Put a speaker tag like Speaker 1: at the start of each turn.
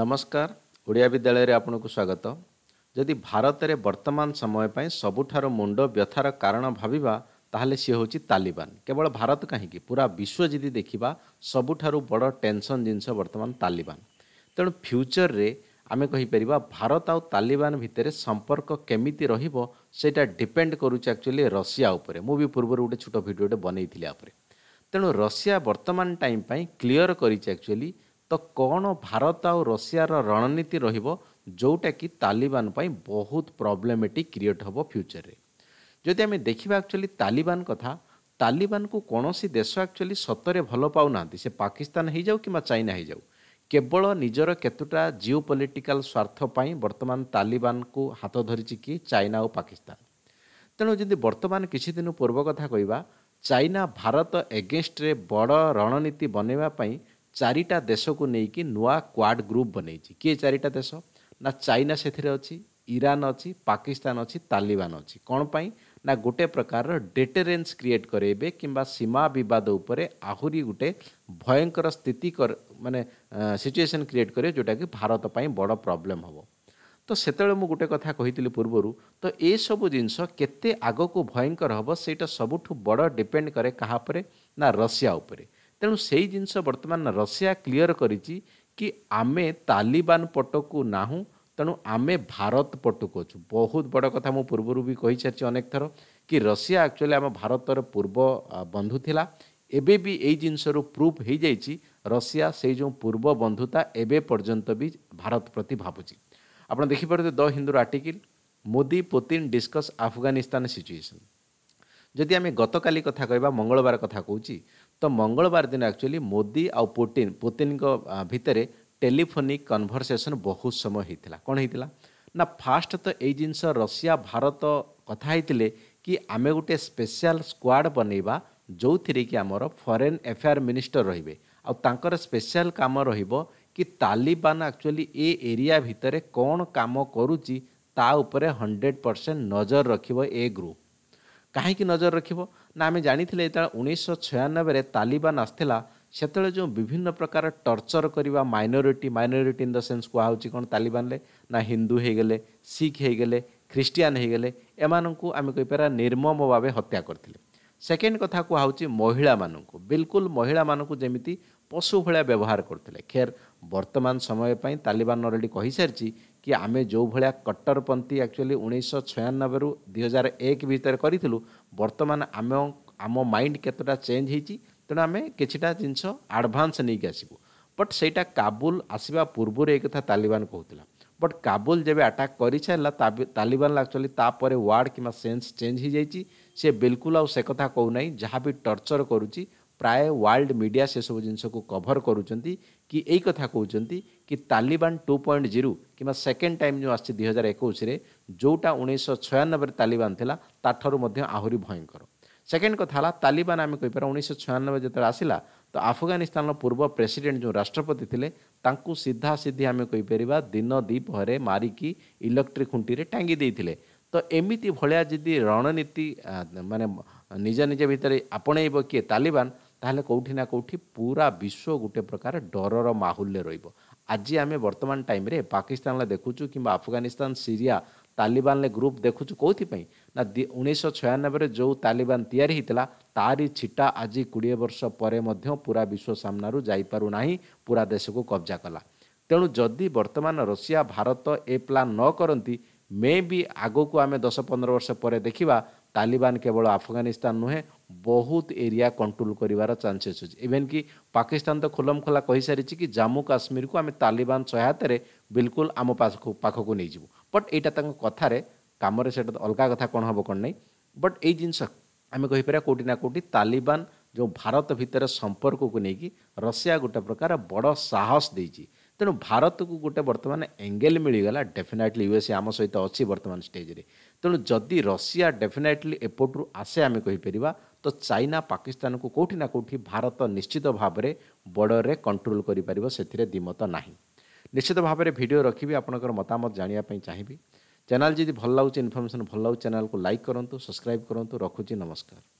Speaker 1: ନମସ୍କାର ଓଡ଼ିଆ ବିଦ୍ୟାଳୟରେ ଆପଣଙ୍କୁ ସ୍ୱାଗତ ଯଦି ଭାରତରେ ବର୍ତ୍ତମାନ ସମୟ ପାଇଁ ସବୁଠାରୁ ମୁଣ୍ଡ ବ୍ୟଥାର କାରଣ ଭାବିବା ତାହେଲେ ସିଏ ହେଉଛି ତାଲିବାନ କେବଳ ଭାରତ କାହିଁକି ପୁରା ବିଶ୍ୱ ଯଦି ଦେଖିବା ସବୁଠାରୁ ବଡ଼ ଟେନସନ୍ ଜିନିଷ ବର୍ତ୍ତମାନ ତାଲିବାନ ତେଣୁ ଫ୍ୟୁଚରରେ ଆମେ କହିପାରିବା ଭାରତ ଆଉ ତାଲିବାନ ଭିତରେ ସମ୍ପର୍କ କେମିତି ରହିବ ସେଇଟା ଡିପେଣ୍ଡ କରୁଛି ଆକ୍ଚୁଆଲି ରଷିଆ ଉପରେ ମୁଁ ବି ପୂର୍ବରୁ ଗୋଟେ ଛୋଟ ଭିଡ଼ିଓଟେ ବନେଇଥିଲି ଉପରେ ତେଣୁ ରଷିଆ ବର୍ତ୍ତମାନ ଟାଇମ୍ ପାଇଁ କ୍ଲିଅର କରିଛି ଆକ୍ଚୁଆଲି ତ କ'ଣ ଭାରତ ଆଉ ରଷିଆର ରଣନୀତି ରହିବ ଯେଉଁଟାକି ତାଲିବାନ ପାଇଁ ବହୁତ ପ୍ରୋବ୍ଲେମେଟିକ୍ କ୍ରିଏଟ୍ ହେବ ଫ୍ୟୁଚର୍ରେ ଯଦି ଆମେ ଦେଖିବା ଆକ୍ଚୁଆଲି ତାଲିବାନ କଥା ତାଲିବାନକୁ କୌଣସି ଦେଶ ଆକ୍ଚୁଆଲି ସତରେ ଭଲ ପାଉନାହାନ୍ତି ସେ ପାକିସ୍ତାନ ହେଇଯାଉ କିମ୍ବା ଚାଇନା ହେଇଯାଉ କେବଳ ନିଜର କେତୋଟା ଜିଓ ପଲିଟିକାଲ ସ୍ୱାର୍ଥ ପାଇଁ ବର୍ତ୍ତମାନ ତାଲିବାନକୁ ହାତ ଧରିଛି କି ଚାଇନା ଓ ପାକିସ୍ତାନ ତେଣୁ ଯଦି ବର୍ତ୍ତମାନ କିଛି ଦିନ ପୂର୍ବ କଥା କହିବା ଚାଇନା ଭାରତ ଏଗେନଷ୍ଟରେ ବଡ଼ ରଣନୀତି ବନେଇବା ପାଇଁ ଚାରିଟା ଦେଶକୁ ନେଇକି ନୂଆ କ୍ୱାଡ୍ ଗ୍ରୁପ୍ ବନେଇଛି କିଏ ଚାରିଟା ଦେଶ ନା ଚାଇନା ସେଥିରେ ଅଛି ଇରାନ୍ ଅଛି ପାକିସ୍ତାନ ଅଛି ତାଲିବାନ ଅଛି କ'ଣ ପାଇଁ ନା ଗୋଟେ ପ୍ରକାରର ଡେଟେରେନ୍ସ କ୍ରିଏଟ୍ କରେଇବେ କିମ୍ବା ସୀମା ବିବାଦ ଉପରେ ଆହୁରି ଗୋଟେ ଭୟଙ୍କର ସ୍ଥିତି ମାନେ ସିଚୁଏସନ୍ କ୍ରିଏଟ୍ କରିବେ ଯେଉଁଟାକି ଭାରତ ପାଇଁ ବଡ଼ ପ୍ରୋବ୍ଲେମ୍ ହେବ ତ ସେତେବେଳେ ମୁଁ ଗୋଟେ କଥା କହିଥିଲି ପୂର୍ବରୁ ତ ଏସବୁ ଜିନିଷ କେତେ ଆଗକୁ ଭୟଙ୍କର ହେବ ସେଇଟା ସବୁଠୁ ବଡ଼ ଡିପେଣ୍ଡ କରେ କାହା ଉପରେ ନା ରଷିଆ ଉପରେ ତେଣୁ ସେଇ ଜିନିଷ ବର୍ତ୍ତମାନ ରଷିଆ କ୍ଲିଅର କରିଛି କି ଆମେ ତାଲିବାନ ପଟକୁ ନାହୁଁ ତେଣୁ ଆମେ ଭାରତ ପଟକୁ ଅଛୁ ବହୁତ ବଡ଼ କଥା ମୁଁ ପୂର୍ବରୁ ବି କହିସାରିଛି ଅନେକ ଥର କି ରଷିଆ ଆକ୍ଚୁଆଲି ଆମ ଭାରତର ପୂର୍ବ ବନ୍ଧୁ ଥିଲା ଏବେ ବି ଏଇ ଜିନିଷରୁ ପ୍ରୁଫ୍ ହୋଇଯାଇଛି ରଷିଆ ସେଇ ଯେଉଁ ପୂର୍ବ ବନ୍ଧୁତା ଏବେ ପର୍ଯ୍ୟନ୍ତ ବି ଭାରତ ପ୍ରତି ଭାବୁଛି ଆପଣ ଦେଖିପାରୁଥିବେ ଦ ହିନ୍ଦୁର article Modi Putin discuss Afghanistan situation ଯଦି ଆମେ ଗତକାଲି କଥା କହିବା ମଙ୍ଗଳବାର କଥା କହୁଛି ତ ମଙ୍ଗଳବାର ଦିନ ଆକ୍ଚୁଆଲି ମୋଦି ଆଉ ପୁଟିନ୍ ପୁତିନଙ୍କ ଭିତରେ ଟେଲିଫୋନିକ୍ କନଭରସେସନ୍ ବହୁତ ସମୟ ହେଇଥିଲା କ'ଣ ହେଇଥିଲା ନା ଫାଷ୍ଟ ତ ଏଇ ଜିନିଷ ରଷିଆ ଭାରତ କଥା ହେଇଥିଲେ କି ଆମେ ଗୋଟେ ସ୍ପେଶାଲ ସ୍କ୍ୱାଡ଼ ବନେଇବା ଯେଉଁଥିରେ କି ଆମର ଫରେନ୍ ଆଫେୟାର୍ ମିନିଷ୍ଟର ରହିବେ ଆଉ ତାଙ୍କର ସ୍ପେଶାଲ କାମ ରହିବ କି ତାଲିବାନ ଆକ୍ଚୁଆଲି ଏ ଏରିଆ ଭିତରେ କ'ଣ କାମ କରୁଛି ତା ଉପରେ ହଣ୍ଡ୍ରେଡ଼ ପରସେଣ୍ଟ ନଜର ରଖିବ ଏ ଗ୍ରୁପ୍ କାହିଁକି ନଜର ରଖିବ ନା ଆମେ ଜାଣିଥିଲେ ଯେତେବେଳେ ଉଣେଇଶହ ଛୟାନବେରେ ତାଲିବାନ ଆସିଥିଲା ସେତେବେଳେ ଯେଉଁ ବିଭିନ୍ନ ପ୍ରକାର ଟର୍ଚର କରିବା minority minority in the sense କୁହାହେଉଛି କ'ଣ ତାଲିବାନରେ ନା ହିନ୍ଦୁ ହେଇଗଲେ ଶିଖ୍ ହେଇଗଲେ ଖ୍ରୀଷ୍ଟିଆନ ହେଇଗଲେ ଏମାନଙ୍କୁ ଆମେ କହିପାରିବା ନିର୍ମମ ଭାବେ ହତ୍ୟା କରିଥିଲେ ସେକେଣ୍ଡ କଥା କୁହାହେଉଛି ମହିଳାମାନଙ୍କୁ ବିଲକୁଲ ମହିଳାମାନଙ୍କୁ ଯେମିତି ପଶୁ ଭଳିଆ ବ୍ୟବହାର କରୁଥିଲେ ଖେର୍ ବର୍ତ୍ତମାନ ସମୟ ପାଇଁ ତାଲିବାନ ଅଲରେଡ଼ି କହିସାରିଛି କି ଆମେ ଯେଉଁ ଭଳିଆ କଟ୍ଟରପନ୍ଥୀ ଆକ୍ଚୁଆଲି ଉଣେଇଶହ ଛୟାନବେରୁ ଦୁଇ ହଜାର ଏକ ଭିତରେ କରିଥିଲୁ ବର୍ତ୍ତମାନ ଆମ ଆମ ମାଇଣ୍ଡ କେତେଟା ଚେଞ୍ଜ ହେଇଛି ତେଣୁ ଆମେ କିଛିଟା ଜିନିଷ ଆଡ଼ଭାନ୍ସ ନେଇକି ଆସିବୁ ବଟ୍ ସେଇଟା କାବୁଲ ଆସିବା ପୂର୍ବରୁ ଏ କଥା ତାଲିବାନ କହୁଥିଲା ବଟ୍ କାବୁଲ ଯେବେ ଆଟାକ୍ କରିସାରିଲା ତାଲିବାନ ଆକ୍ଚୁଆଲି ତାପରେ ୱାର୍ଡ଼ କିମ୍ବା ସେନ୍ସ ଚେଞ୍ଜ ହେଇଯାଇଛି ସେ ବିଲକୁଲ ଆଉ ସେ କଥା କହୁନାହିଁ ଯାହା ବି ଟର୍ଚର କରୁଛି ପ୍ରାୟ ୱାର୍ଲଡ ମିଡ଼ିଆ ସେସବୁ ଜିନିଷକୁ କଭର କରୁଛନ୍ତି କି ଏଇ କଥା କହୁଛନ୍ତି କି ତାଲିବାନ ଟୁ ପଏଣ୍ଟ ଜିରୋ କିମ୍ବା ସେକେଣ୍ଡ ଟାଇମ୍ ଯେଉଁ ଆସିଛି ଦୁଇ ହଜାର ଏକୋଇଶରେ ଯେଉଁଟା ଉଣେଇଶହ ଛୟାନବେରେ ତାଲିବାନ ଥିଲା ତାଠାରୁ ମଧ୍ୟ ଆହୁରି ଭୟଙ୍କର ସେକେଣ୍ଡ କଥା ହେଲା ତାଲିବାନ ଆମେ କହିପାରିବା ଉଣେଇଶହ ଛୟାନବେ ଯେତେବେଳେ ଆସିଲା ତ ଆଫଗାନିସ୍ତାନର ପୂର୍ବ ପ୍ରେସିଡେଣ୍ଟ ଯେଉଁ ରାଷ୍ଟ୍ରପତି ଥିଲେ ତାଙ୍କୁ ସିଧାସିଧି ଆମେ କହିପାରିବା ଦିନ ଦ୍ୱିପହରେ ମାରିକି ଇଲେକ୍ଟ୍ରିକ୍ ଖୁଣ୍ଟିରେ ଟାଙ୍ଗି ଦେଇଥିଲେ ତ ଏମିତି ଭଳିଆ ଯଦି ରଣନୀତି ମାନେ ନିଜ ନିଜ ଭିତରେ ଆପଣେଇବ କିଏ ତାଲିବାନ ତାହେଲେ କେଉଁଠି ନା କେଉଁଠି ପୁରା ବିଶ୍ୱ ଗୋଟେ ପ୍ରକାର ଡରର ମାହୁଲରେ ରହିବ ଆଜି ଆମେ ବର୍ତ୍ତମାନ ଟାଇମ୍ରେ ପାକିସ୍ତାନରେ ଦେଖୁଛୁ କିମ୍ବା ଆଫଗାନିସ୍ତାନ ସିରିଆ ତାଲିବାନରେ ଗ୍ରୁପ୍ ଦେଖୁଛୁ କେଉଁଥିପାଇଁ ନା ଉଣେଇଶହ ଛୟାନବେରେ ଯେଉଁ ତାଲିବାନ ତିଆରି ହେଇଥିଲା ତାରି ଛିଟା ଆଜି କୋଡ଼ିଏ ବର୍ଷ ପରେ ମଧ୍ୟ ପୁରା ବିଶ୍ୱ ସାମ୍ନାରୁ ଯାଇପାରୁନାହିଁ ପୁରା ଦେଶକୁ କବ୍ଜା କଲା ତେଣୁ ଯଦି ବର୍ତ୍ତମାନ ରଷିଆ ଭାରତ ଏ ପ୍ଲାନ୍ ନ କରନ୍ତି ମେ ବି ଆଗକୁ ଆମେ ଦଶ ପନ୍ଦର ବର୍ଷ ପରେ ଦେଖିବା ତାଲିବାନ କେବଳ ଆଫଗାନିସ୍ତାନ ନୁହେଁ ବହୁତ ଏରିଆ କଣ୍ଟ୍ରୋଲ କରିବାର ଚାନ୍ସେସ୍ ଅଛି ଇଭେନ୍ କି ପାକିସ୍ତାନ ତ ଖୋଲମଖୋଲା କହିସାରିଛି କି ଜାମ୍ମୁ କାଶ୍ମୀରକୁ ଆମେ ତାଲିବାନ ସହାୟତାରେ ବିଲକୁଲ ଆମ ପାଖକୁ ପାଖକୁ ନେଇଯିବୁ ବଟ୍ ଏଇଟା ତାଙ୍କ କଥାରେ କାମରେ ସେଇଟା ଅଲଗା କଥା କ'ଣ ହେବ କ'ଣ ନାହିଁ ବଟ୍ ଏଇ ଜିନିଷ ଆମେ କହିପାରିବା କେଉଁଠି ନା କେଉଁଠି ତାଲିବାନ ଯେଉଁ ଭାରତ ଭିତରେ ସମ୍ପର୍କକୁ ନେଇକି ରଷିଆ ଗୋଟେ ପ୍ରକାର ବଡ଼ ସାହସ ଦେଇଛି ତେଣୁ ଭାରତକୁ ଗୋଟେ ବର୍ତ୍ତମାନ ଏଙ୍ଗେଲ୍ ମିଳିଗଲା ଡେଫିନାଇଟଲି ୟୁଏସ୍ଏ ଆମ ସହିତ ଅଛି ବର୍ତ୍ତମାନ ଷ୍ଟେଜ୍ରେ ତେଣୁ ଯଦି ରଷିଆ ଡେଫିନେଟଲି ଏପଟରୁ ଆସେ ଆମେ କହିପାରିବା ତ ଚାଇନା ପାକିସ୍ତାନକୁ କେଉଁଠି ନା କେଉଁଠି ଭାରତ ନିଶ୍ଚିତ ଭାବରେ ବର୍ଡ଼ରରେ କଣ୍ଟ୍ରୋଲ କରିପାରିବ ସେଥିରେ ଦ୍ୱିମତ ନାହିଁ ନିଶ୍ଚିତ ଭାବରେ ଭିଡ଼ିଓ ରଖିବି ଆପଣଙ୍କର ମତାମତ ଜାଣିବା ପାଇଁ ଚାହିଁବି ଚ୍ୟାନେଲ୍ ଯଦି ଭଲ ଲାଗୁଛି ଇନଫର୍ମେସନ୍ ଭଲ ଲାଗୁଛି ଚ୍ୟାନେଲ୍କୁ ଲାଇକ୍ କରନ୍ତୁ ସବସ୍କ୍ରାଇବ୍ କରନ୍ତୁ ରଖୁଛି ନମସ୍କାର